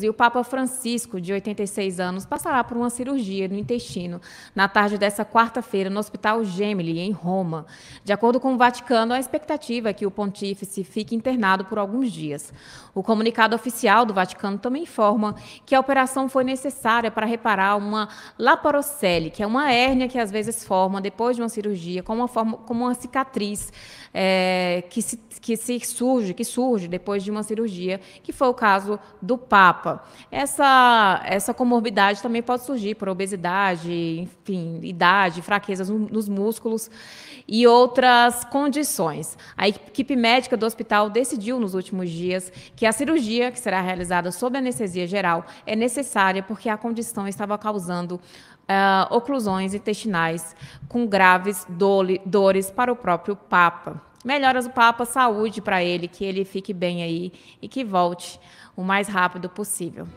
E o Papa Francisco, de 86 anos, passará por uma cirurgia no intestino na tarde dessa quarta-feira no Hospital Gemelli, em Roma. De acordo com o Vaticano, a expectativa é que o pontífice fique internado por alguns dias. O comunicado oficial do Vaticano também informa que a operação foi necessária para reparar uma laparocele, que é uma hérnia que às vezes forma depois de uma cirurgia, como uma, forma, como uma cicatriz é, que, se, que se surge, que surge depois de uma cirurgia, que foi o caso do Papa etapa, essa, essa comorbidade também pode surgir por obesidade, enfim, idade, fraquezas nos músculos e outras condições. A equipe médica do hospital decidiu nos últimos dias que a cirurgia, que será realizada sob anestesia geral, é necessária porque a condição estava causando uh, oclusões intestinais com graves dole, dores para o próprio Papa melhoras o Papa, saúde para ele, que ele fique bem aí e que volte o mais rápido possível.